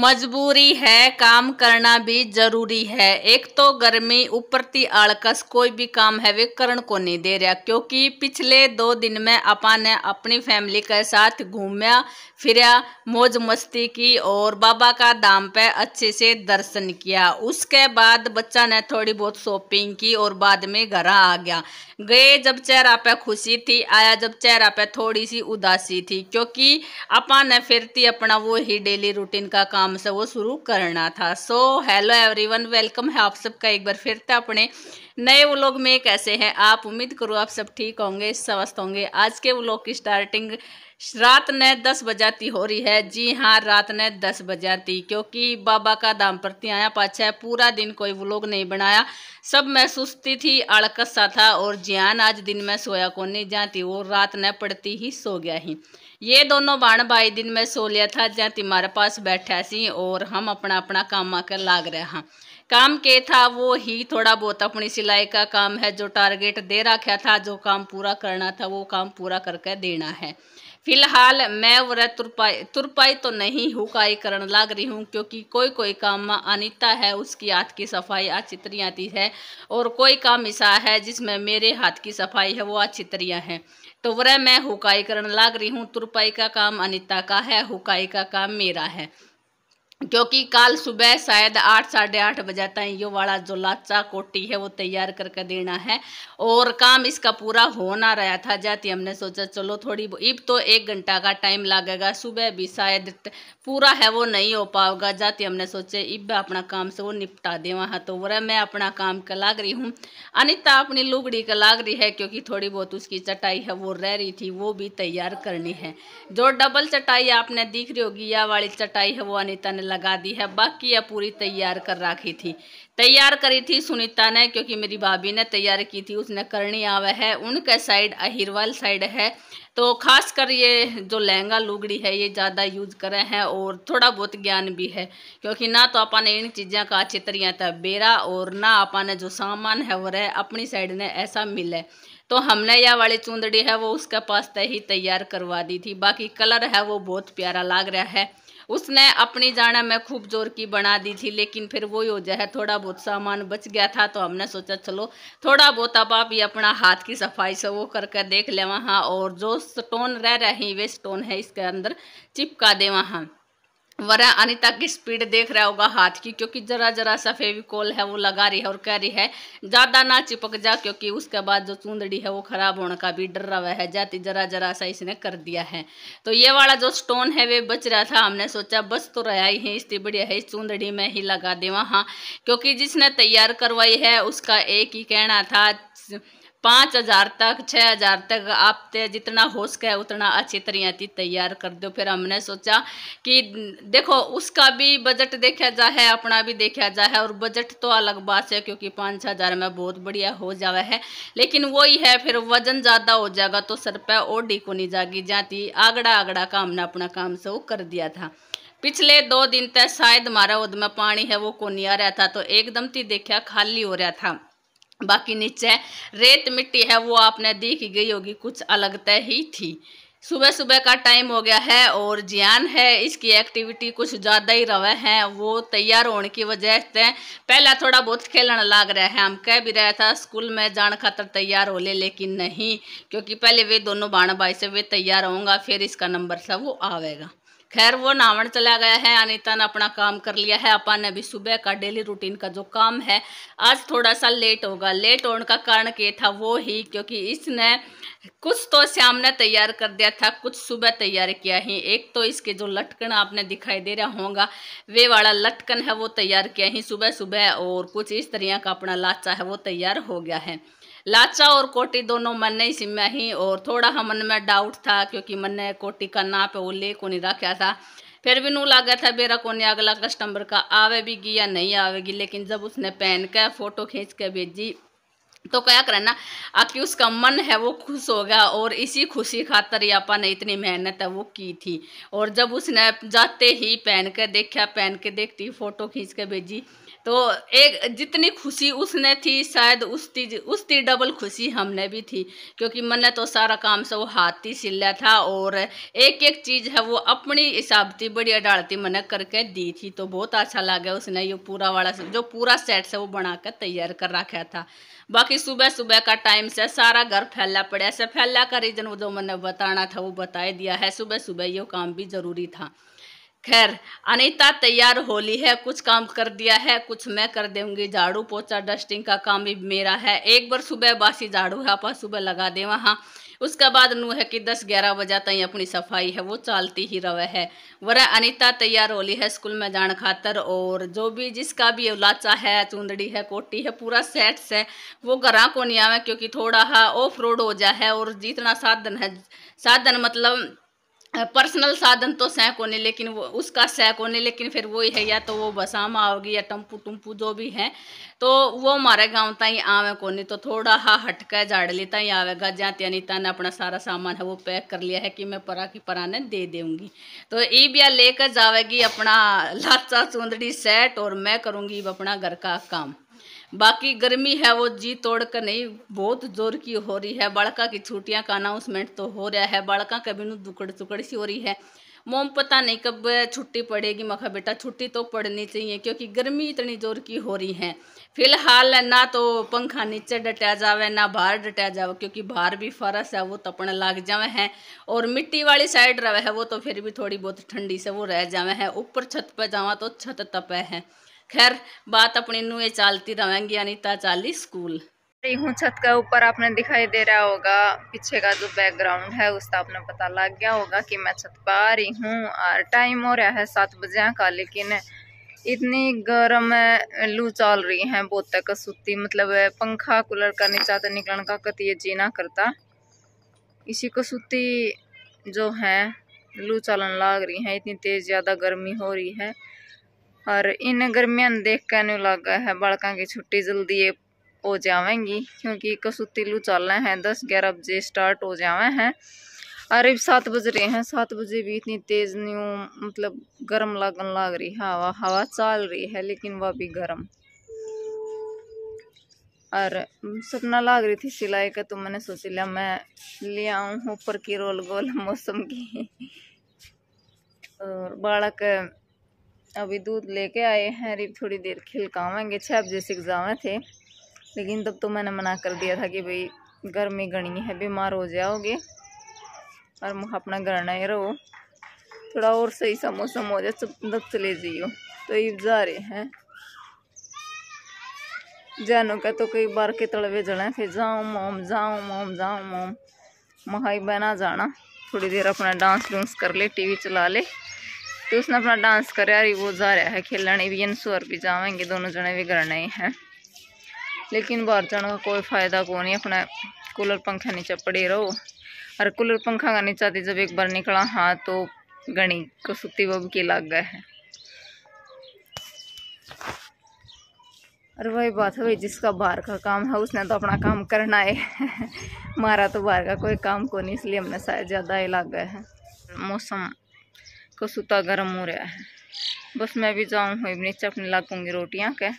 मजबूरी है काम करना भी जरूरी है एक तो गर्मी ऊपर ती आड़कस कोई भी काम है वे करण को नहीं दे रहा क्योंकि पिछले दो दिन में अपा ने अपनी फैमिली के साथ घूमया फिरा मौज मस्ती की और बाबा का दाम पे अच्छे से दर्शन किया उसके बाद बच्चा ने थोड़ी बहुत शॉपिंग की और बाद में घर आ गया गए जब चेहरा पे खुशी थी आया जब चेहरा पे थोड़ी सी उदासी थी क्योंकि अपा ने फिर अपना वो ही डेली रूटीन का काम काम से वो शुरू करना था सो एवरी एवरीवन वेलकम है आप सबका एक बार फिर से अपने नए व्लॉग में कैसे हैं आप उम्मीद करो आप सब ठीक होंगे स्वस्थ होंगे आज के व्लॉग की स्टार्टिंग रात ने दस बजाती हो रही है जी हाँ रात ने दस बजाती क्योंकि बाबा का दाम प्रति आया पाछा है पूरा दिन कोई व्लॉग नहीं बनाया सब मैं सुस्ती थी अड़कस सा था और जियान आज दिन में सोया को नहीं जाती वो रात न पड़ती ही सो गया ही ये दोनों बाण भाई दिन में सो लिया था जहाँ तिमारे पास बैठा सी और हम अपना अपना काम आकर लाग रहे हैं काम के था वो ही थोड़ा बहुत अपनी सिलाई का काम है जो टारगेट दे रखा था जो काम पूरा करना था वो काम पूरा करके देना है फिलहाल मैं वह तुरपाई तुरपाई तो नहीं हुकाई करण लग रही हूँ क्योंकि कोई कोई काम अनिता है उसकी हाथ की सफाई अच्छी आती है और कोई काम ऐसा है जिसमें मेरे हाथ की सफाई है वो अच्छी है तो वह मैं हुकाई करण लग रही हूँ तुरपाई का काम अनिता का है हुकाई का काम मेरा है क्योंकि कल सुबह शायद आठ साढ़े आठ बजे तक यो वाला जो लाचा कोटी है वो तैयार करके देना है और काम इसका पूरा होना रहा था जाती हमने सोचा चलो थोड़ी इब तो एक घंटा का टाइम लगेगा सुबह भी शायद पूरा है वो नहीं हो पाओगा जाती हमने सोचे इब अपना काम से वो निपटा दे वहाँ तो वह मैं अपना काम का लाग रही हूँ अनिता अपनी लुगड़ी का लाग रही है क्योंकि थोड़ी बहुत उसकी चटाई है वो रह रही थी वो भी तैयार करनी है जो डबल चटाई आपने दिख रही होगी या वाली चटाई है वो अनिता ने लगा दी है बाकी यह पूरी तैयार कर रखी थी तैयार करी थी सुनीता ने क्योंकि मेरी भाभी ने तैयार की थी उसने करनी आवे है उनके साइड अहिरवाल साइड है तो खास कर ये जो लहंगा लुगड़ी है ये ज़्यादा यूज करे हैं और थोड़ा बहुत ज्ञान भी है क्योंकि ना तो अपन इन चीज़ों का अच्छी तरह था बेरा और ना अपन ने जो सामान है वो रह अपनी साइड ने ऐसा मिले तो हमने यह वाली चूंदड़ी है वो उसके पास तय ही तैयार करवा दी थी बाकी कलर है वो बहुत प्यारा लग रहा है उसने अपनी जाना मैं खूब जोर की बना दी थी लेकिन फिर वही हो जाए थोड़ा बहुत सामान बच गया था तो हमने सोचा चलो थोड़ा बहुत अब आप ये अपना हाथ की सफाई से वो करके देख ले वहाँ और जो स्टोन रह रहे हैं वे स्टोन है इसके अंदर चिपका दे वहाँ वरना अनिता की स्पीड देख रहा होगा हाथ की क्योंकि जरा जरा सा फेविकोल है वो लगा रही है और कह रही है ज़्यादा ना चिपक जा क्योंकि उसके बाद जो चूंदड़ी है वो ख़राब होने का भी डर रहा है जाती जरा जरा सा इसने कर दिया है तो ये वाला जो स्टोन है वे बच रहा था हमने सोचा बस तो रहा ही है इसकी बढ़िया है इस चूंदड़ी में ही लगा देवा हाँ क्योंकि जिसने तैयार करवाई है उसका एक ही कहना था पाँच हज़ार तक छः हज़ार तक आप ते जितना हो सके उतना अच्छी तरह तरियाती तैयार कर दो फिर हमने सोचा कि देखो उसका भी बजट देखा जाए अपना भी देखा जाए और बजट तो अलग बात है क्योंकि पाँच हज़ार में बहुत बढ़िया हो जावे है लेकिन वही है फिर वजन ज़्यादा हो जाएगा तो सर पर और डी को नहीं जागी जाती आगड़ा आगड़ा का हमने अपना काम से वो कर दिया था पिछले दो दिन तक शायद हमारा उद में पानी है वो को नहीं आ रहा था तो एकदम ती देखा खाली हो रहा था बाकी नीचे रेत मिट्टी है वो आपने देख गई होगी कुछ अलग तय ही थी सुबह सुबह का टाइम हो गया है और जियान है इसकी एक्टिविटी कुछ ज़्यादा ही रवे हैं वो तैयार होने की वजह से पहला थोड़ा बहुत खेलने लाग रहा है हम कह भी रहा था स्कूल में जान खातर तैयार हो ले लेकिन नहीं क्योंकि पहले वे दोनों बाण भाई से वे तैयार होंगे फिर इसका नंबर था वो आवेगा खैर वो नावण चला गया है अनिता ने अपना काम कर लिया है अपन ने अभी सुबह का डेली रूटीन का जो काम है आज थोड़ा सा लेट होगा लेट होने का कारण ये था वो ही क्योंकि इसने कुछ तो श्याम ने तैयार कर दिया था कुछ सुबह तैयार किया ही एक तो इसके जो लटकन आपने दिखाई दे रहा होगा वे वाला लटकन है वो तैयार किया ही सुबह सुबह और कुछ इस तरह का अपना लाचा है वो तैयार हो गया है लाचा और कोटी दोनों मन नहीं सिम्या ही और थोड़ा हम हाँ मन में डाउट था क्योंकि मन ने कोटी का नाप वो ले को नहीं रखा था फिर भी नू लागे था मेरा कोने अगला कस्टमर का आवे गी या नहीं आवेगी लेकिन जब उसने पहन के फोटो खींच के भेजी तो क्या ना आखिर उसका मन है वो खुश हो गया और इसी खुशी खातर ही आपा ने इतनी मेहनत है वो की थी और जब उसने जाते ही पहन के देखा पहन के देखती फोटो खींच के भेजी तो एक जितनी खुशी उसने थी शायद उसती ती डबल खुशी हमने भी थी क्योंकि मैंने तो सारा काम से वो हाथ ही लिया था और एक एक चीज़ है वो अपनी हिसाब थी बढ़िया डालती मैंने करके दी थी तो बहुत अच्छा लगा उसने ये पूरा वाला जो पूरा सेट से वो बना कर तैयार कर रखा था बाकी सुबह सुबह का टाइम से सारा घर फैला पड़ा से फैला का रीज़न वो जो मैंने बताना था वो बता दिया है सुबह सुबह ये काम भी ज़रूरी था खैर अनीता तैयार होली है कुछ काम कर दिया है कुछ मैं कर देंगी झाड़ू पोछा डस्टिंग का काम भी मेरा है एक बार सुबह बासी झाड़ू है पास सुबह लगा दे वहाँ उसके बाद नू है कि दस ग्यारह बजे तई अपनी सफाई है वो चलती ही रवे है वरा अनिता तैयार होली है स्कूल में जान खातर और जो भी जिसका भी लाचा है चुंदड़ी है कोटी है पूरा सेट्स है वो घर को नहीं आवे क्योंकि थोड़ा हा ऑफ रोड हो जा है और जितना साधन है साधन मतलब पर्सनल साधन तो सैक होने लेकिन वो उसका सैक होने लेकिन फिर वही है या तो वो बसामा आओगी या टम्पू टम्पू जो भी हैं तो वो हमारे गांव ताई आवे कोने तो थोड़ा हा हटका झाड़ लेता ही आवेगा जहाँ त्यानिता ने अपना सारा सामान है वो पैक कर लिया है कि मैं परा की परा ने दे दूँगी तो ई बिया लेकर जावेगी अपना लाचा चुंदड़ी सेट और मैं करूँगी अपना घर का काम बाकी गर्मी है वो जी तोड़ कर नहीं बहुत जोर की हो रही है बालका की छुट्टियां का अनाउंसमेंट तो हो रहा है बालका का दुकड़ दुकड़ सी हो रही है मोम पता नहीं कब छुट्टी पड़ेगी मखा बेटा छुट्टी तो पड़नी चाहिए क्योंकि गर्मी इतनी जोर की हो रही है फिलहाल ना तो पंखा नीचे डटा जावे ना बाहर डटा जावे क्योंकि बाहर भी फरस है वो तपण लाग जावे हैं और मिट्टी वाली साइड रहे है वो तो फिर भी थोड़ी बहुत ठंडी से वो रह जावे हैं ऊपर छत पर जावा तो छत तपे है खैर बात अपनी नुए चलती रहेंगी अनिता चाली स्कूल हूँ छत का ऊपर आपने दिखाई दे रहा होगा पीछे का जो बैकग्राउंड है उसका तो आपने पता लग गया होगा कि मैं छत पर आ रही हूँ और टाइम हो रहा है सात बजे का लेकिन इतनी गर्म लू चल रही है बहुत तक सुती मतलब पंखा कूलर का नीचा तो निकलन का कति ये जीना करता इसी को सुती जो है लू चलन लग रही है इतनी तेज़ ज़्यादा गर्मी हो रही है और इन गर्मियां देख के न्यू लागे है बालकों की छुट्टी जल्दी हो जाएंगी क्योंकि कसूती लू चल दस ग्यारह बजे स्टार्ट हो जावे हैं और सात बज रहे हैं सात बजे भी इतनी तेज़ न्यू मतलब गर्म लगन लाग रही है हवा हवा चल रही है लेकिन वह भी गर्म और सपना लाग रही थी सिलाई का तो मैंने सोच लिया मैं ले आऊँ ऊपर की रोल गोल मौसम की और बालक अभी दूध लेके आए हैं अरे थोड़ी देर खिलकावेंगे छः बजे से एग्ज़ाम थे लेकिन तब तो मैंने मना कर दिया था कि भाई गर्मी गणी है बीमार हो जाओगे और मुँह अपना घर नहीं रहो थोड़ा और सही सा मौसम हो जाए तब चले जाइयो तो ये जा रहे हैं जानो का तो कई बार के तड़वे जड़े फिर जाऊँ मोम जाऊँ मोम जाऊँ मोम महाई बना जाना थोड़ी देर अपना डांस डूंस कर ले टीवी चला ले तो उसने अपना डांस कर रहा वो जा रहा है खेलने भी सुअर भी जावेंगे दोनों जने भी नहीं हैं लेकिन बाहर जाने का कोई फ़ायदा को नहीं अपना कूलर पंखा नीचे पड़े रहो और कूलर पंखा का नीचा जब एक बार निकला हाँ तो गणी को सुती बब के लग गए हैं अरे वही बात है भाई जिसका बाहर का काम है उसने तो अपना काम करना है मारा तो बाहर का कोई काम को नहीं इसलिए हमने शायद ज़्यादा ही लग गए हैं मौसम कसूता गर्म हो रहा है बस मैं भी जाऊँ हुई नीचे अपने लागूंगी रोटियाँ के